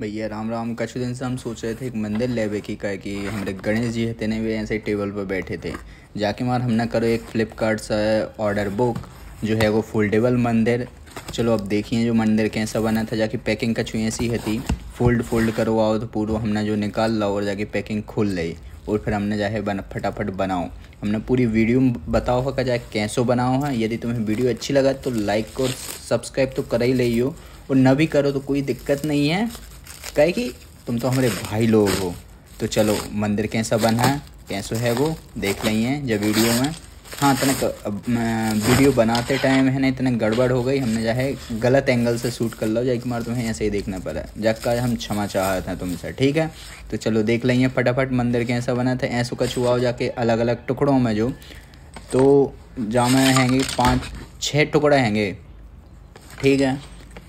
भैया राम राम कुछ दिन से हम सोच रहे थे एक मंदिर लेवे की का कि हमारे गणेश जी थे ना वे ऐसे टेबल पर बैठे थे जाके मार हमने करो एक फ्लिपकार्ट ऑर्डर बुक जो है वो फोल्डेबल मंदिर चलो अब देखिए जो मंदिर कैसा बना था जाके पैकिंग कछु ऐसी है थी फोल्ड फोल्ड करो आओ तो पूरा हमने जो निकाल लाओ और जाके पैकिंग खोल ली और फिर हमने जाए बना फटाफट बनाओ हमने पूरी वीडियो बताओ का जाए कैसो बनाओ है यदि तुम्हें वीडियो अच्छी लगा तो लाइक और सब्सक्राइब तो कर ही ले और न भी करो तो कोई दिक्कत नहीं है लगता है कि तुम तो हमारे भाई लोग हो तो चलो मंदिर कैसा बना है कैसो है वो देख रही हैं जब वीडियो में हाँ इतना अं, वीडियो बनाते टाइम है ना इतने गड़बड़ हो गई हमने जाए गलत एंगल से शूट कर लो जाए कि मार तुम्हें ऐसे ही देखना पड़ा जब का हम क्षमा चाह रहे थे तुमसे ठीक है तो चलो देख लेंगे फटाफट मंदिर कैसा बना था ऐसो का हो जाके अलग अलग टुकड़ों में जो तो जामा हैंगे पाँच छः टुकड़े हैंगे ठीक है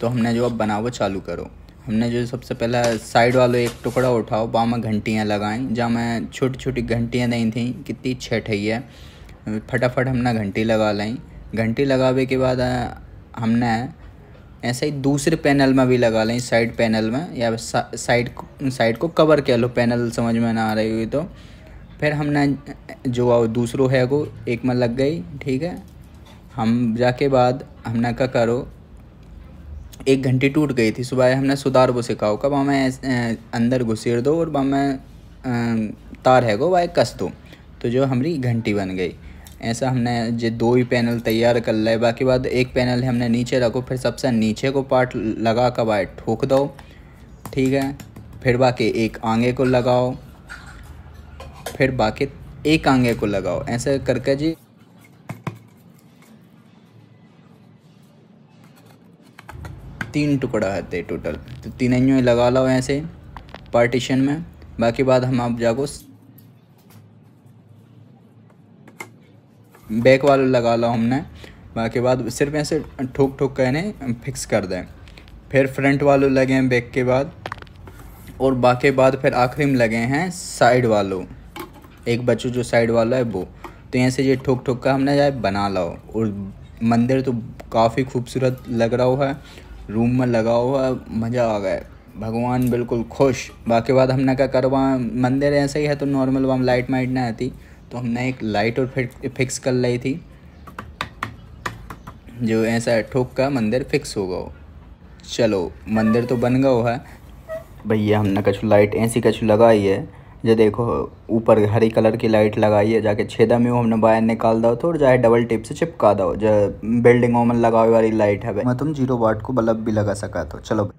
तो हमने जो अब बनाओ चालू करो हमने जो सबसे पहला साइड वालों एक टुकड़ा उठाओ वहाँ में घंटियाँ लगाई जहाँ मैं छोटी छोटी घंटियाँ नहीं थी कितनी छः है फटाफट हमने घंटी लगा लाई घंटी लगावे के बाद हमने ऐसे ही दूसरे पैनल में भी लगा लें साइड पैनल में या साइड साइड को कवर कह लो पैनल समझ में ना आ रही हुई तो फिर हमने जो दूसरों है को एक में लग गई ठीक है हम जाके बाद हमने क्या करो एक घंटी टूट गई थी सुबह हमने सुधार को सिखाओ कब हमें अंदर घुसेर दो और हमें तार है गो वह कस दो तो जो हमारी घंटी बन गई ऐसा हमने जो दो ही पैनल तैयार कर लाए बाकी बाद एक पैनल हमने नीचे रखो फिर सबसे नीचे को पार्ट लगा कर आए ठोक दो ठीक है फिर बाकी एक आगे को लगाओ फिर बाकी एक आगे को लगाओ ऐसे करके जी तीन टुकड़ा है टोटल तो तीन यूँ लगा लो ऐसे पार्टीशन में बाकी बाद हम आप जाको बैक वाले लगा लो हमने बाकी बाद सिर्फ ऐसे ठोक ठोक कर इन्हें फिक्स कर दें फिर फ्रंट वालों लगे हैं बैक के बाद और बाकी बाद फिर आखिरी में लगे हैं साइड वालों एक बच्चों जो साइड वाला है वो तो यहाँ से ये ठोक ठोक का हमने जाए बना लाओ और मंदिर तो काफ़ी खूबसूरत लग रहा हुआ है रूम में लगा हुआ मज़ा आ गया भगवान बिल्कुल खुश बाकी बाद हमने क्या कर वहाँ मंदिर ऐसे ही है तो नॉर्मल वहाँ लाइट माइट ना आती तो हमने एक लाइट और फिक्स कर ली थी जो ऐसा ठोक का मंदिर फिक्स हो हो चलो मंदिर तो बन गया है भैया हमने कछु लाइट ऐसी कछु लगाई है ये देखो ऊपर हरी कलर की लाइट लगाई है जाके छेदा में हमने बाहर निकाल दो तो जाए डबल टिप से चिपका दो जो बिल्डिंगों में लगावे वाली लाइट है मैं तुम जीरो वाट को बल्ब भी लगा सका तो चलो